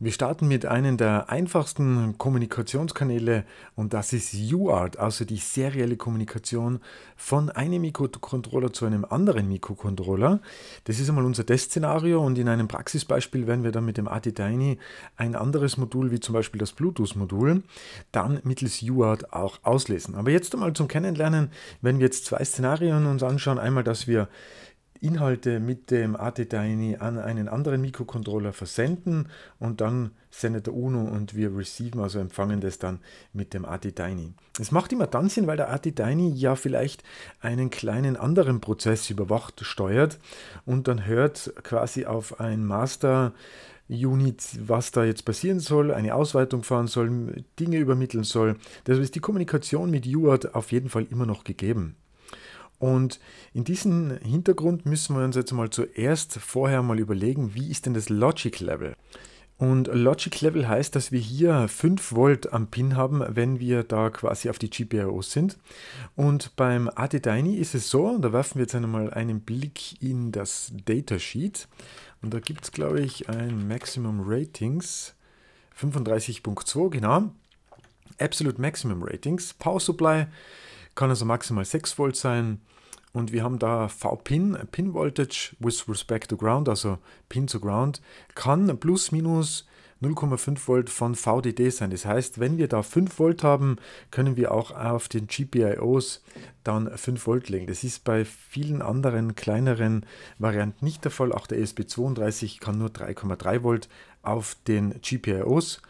Wir starten mit einem der einfachsten Kommunikationskanäle und das ist UART, also die serielle Kommunikation von einem Mikrocontroller zu einem anderen Mikrocontroller. Das ist einmal unser Testszenario und in einem Praxisbeispiel werden wir dann mit dem ATtiny ein anderes Modul, wie zum Beispiel das Bluetooth-Modul, dann mittels UART auch auslesen. Aber jetzt einmal zum Kennenlernen, wenn wir jetzt zwei Szenarien uns anschauen, einmal, dass wir Inhalte mit dem AT-Tiny an einen anderen Mikrocontroller versenden und dann sendet der UNO und wir receiven, also empfangen das dann mit dem AT-Tiny. Es macht immer dann Sinn, weil der AT-Tiny ja vielleicht einen kleinen anderen Prozess überwacht, steuert und dann hört quasi auf ein Master Unit, was da jetzt passieren soll, eine Ausweitung fahren soll, Dinge übermitteln soll. Deshalb ist die Kommunikation mit UART auf jeden Fall immer noch gegeben. Und in diesem Hintergrund müssen wir uns jetzt mal zuerst vorher mal überlegen, wie ist denn das Logic Level? Und Logic Level heißt, dass wir hier 5 Volt am Pin haben, wenn wir da quasi auf die GPIO sind. Und beim ATDINY ist es so, da werfen wir jetzt einmal einen Blick in das Datasheet. Und da gibt es, glaube ich, ein Maximum Ratings 35.2, genau. Absolute Maximum Ratings, Power Supply kann also maximal 6 Volt sein. Und wir haben da V-Pin, Pin Voltage with respect to ground, also Pin to Ground, kann plus minus 0,5 Volt von VDD sein. Das heißt, wenn wir da 5 Volt haben, können wir auch auf den GPIOs dann 5 Volt legen. Das ist bei vielen anderen kleineren Varianten nicht der Fall. Auch der ESP32 kann nur 3,3 Volt auf den GPIOs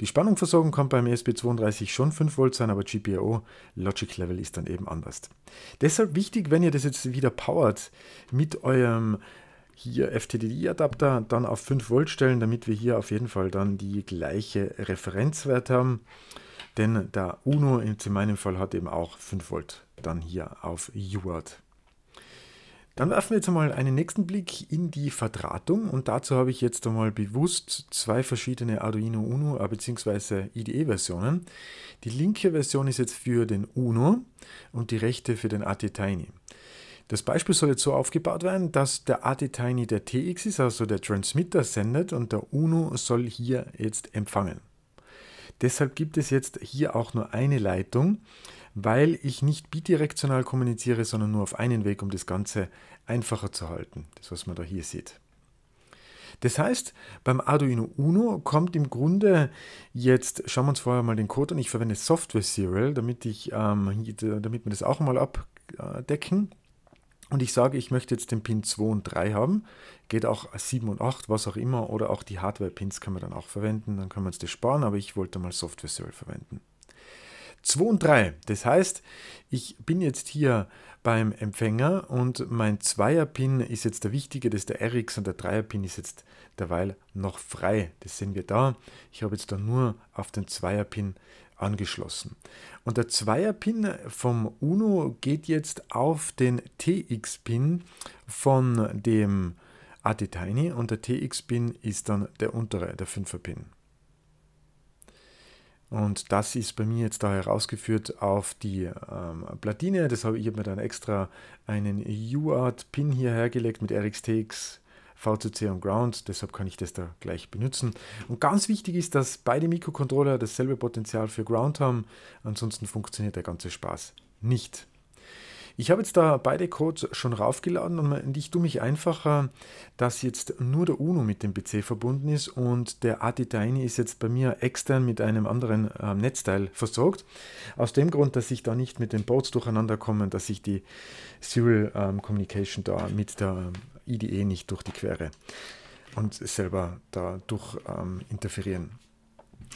die Spannungversorgung kann beim ESP32 schon 5 Volt sein, aber GPIO Logic Level ist dann eben anders. Deshalb wichtig, wenn ihr das jetzt wieder powert mit eurem hier FTDI-Adapter dann auf 5 Volt stellen, damit wir hier auf jeden Fall dann die gleiche Referenzwert haben. Denn der UNO in meinem Fall hat eben auch 5 Volt dann hier auf UART dann werfen wir jetzt einmal einen nächsten Blick in die Verdrahtung und dazu habe ich jetzt einmal bewusst zwei verschiedene Arduino Uno äh, bzw. IDE-Versionen. Die linke Version ist jetzt für den Uno und die rechte für den ATtiny. Das Beispiel soll jetzt so aufgebaut werden, dass der ATtiny der TX ist, also der Transmitter sendet und der Uno soll hier jetzt empfangen. Deshalb gibt es jetzt hier auch nur eine Leitung weil ich nicht bidirektional kommuniziere, sondern nur auf einen Weg, um das Ganze einfacher zu halten. Das, was man da hier sieht. Das heißt, beim Arduino Uno kommt im Grunde jetzt, schauen wir uns vorher mal den Code an, ich verwende Software Serial, damit, ich, ähm, damit wir das auch mal abdecken. Und ich sage, ich möchte jetzt den Pin 2 und 3 haben. Geht auch 7 und 8, was auch immer. Oder auch die Hardware-Pins kann man dann auch verwenden. Dann können wir uns das sparen, aber ich wollte mal Software Serial verwenden. 2 und 3. Das heißt, ich bin jetzt hier beim Empfänger und mein 2er-Pin ist jetzt der wichtige, das ist der RX und der 3er-Pin ist jetzt derweil noch frei. Das sehen wir da. Ich habe jetzt da nur auf den 2er-Pin angeschlossen. Und der 2er-Pin vom UNO geht jetzt auf den TX-Pin von dem AT-Tiny und der TX-Pin ist dann der untere, der 5er-Pin. Und das ist bei mir jetzt da herausgeführt auf die ähm, Platine. Das habe ich, ich habe mir dann extra einen UART-Pin hier hergelegt mit RxTX, VCC und Ground. Deshalb kann ich das da gleich benutzen. Und ganz wichtig ist, dass beide Mikrocontroller dasselbe Potenzial für Ground haben. Ansonsten funktioniert der ganze Spaß nicht. Ich habe jetzt da beide Codes schon raufgeladen und ich tue mich einfacher, dass jetzt nur der UNO mit dem PC verbunden ist und der ATTINI ist jetzt bei mir extern mit einem anderen äh, Netzteil versorgt. Aus dem Grund, dass ich da nicht mit den Boards durcheinander komme, dass ich die Serial ähm, Communication da mit der ähm, IDE nicht durch die Quere und selber dadurch ähm, interferieren.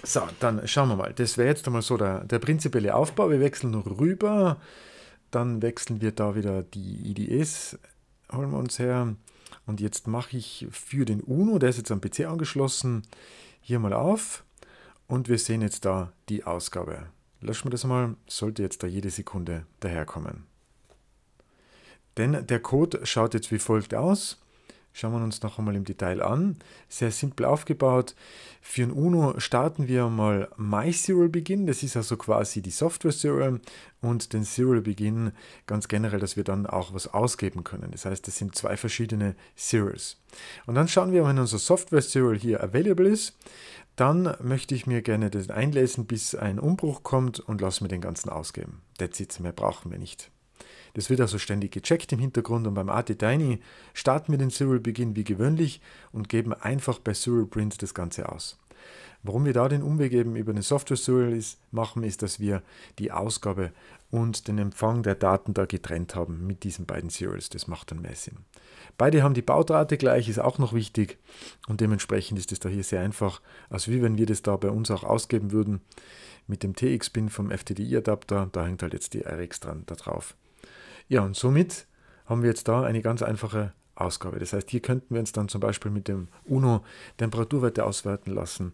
So, dann schauen wir mal. Das wäre jetzt einmal so der, der prinzipielle Aufbau. Wir wechseln rüber dann wechseln wir da wieder die IDS, holen wir uns her. Und jetzt mache ich für den UNO, der ist jetzt am PC angeschlossen, hier mal auf. Und wir sehen jetzt da die Ausgabe. Löschen wir das mal, sollte jetzt da jede Sekunde daherkommen. Denn der Code schaut jetzt wie folgt aus. Schauen wir uns noch einmal im Detail an. Sehr simpel aufgebaut. Für ein UNO starten wir mal MySerialBegin. Das ist also quasi die Software Serial und den SerialBegin ganz generell, dass wir dann auch was ausgeben können. Das heißt, das sind zwei verschiedene Serials. Und dann schauen wir, wenn unser Software Serial hier available ist, dann möchte ich mir gerne das einlesen, bis ein Umbruch kommt und lasse mir den ganzen ausgeben. That's it, mehr brauchen wir nicht. Das wird also ständig gecheckt im Hintergrund und beim ATtiny starten wir den Serial Begin wie gewöhnlich und geben einfach bei Serial Print das Ganze aus. Warum wir da den Umweg eben über den Software Serial machen, ist, dass wir die Ausgabe und den Empfang der Daten da getrennt haben mit diesen beiden Serials. Das macht dann mehr Sinn. Beide haben die Baudrate gleich, ist auch noch wichtig und dementsprechend ist das da hier sehr einfach, also wie wenn wir das da bei uns auch ausgeben würden mit dem TX-Bin vom FTDI-Adapter. Da hängt halt jetzt die RX dran da drauf. Ja, und somit haben wir jetzt da eine ganz einfache Ausgabe. Das heißt, hier könnten wir uns dann zum Beispiel mit dem UNO Temperaturwerte auswerten lassen,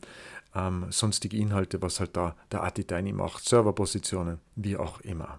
ähm, sonstige Inhalte, was halt da der Atti-Tiny macht, Serverpositionen, wie auch immer.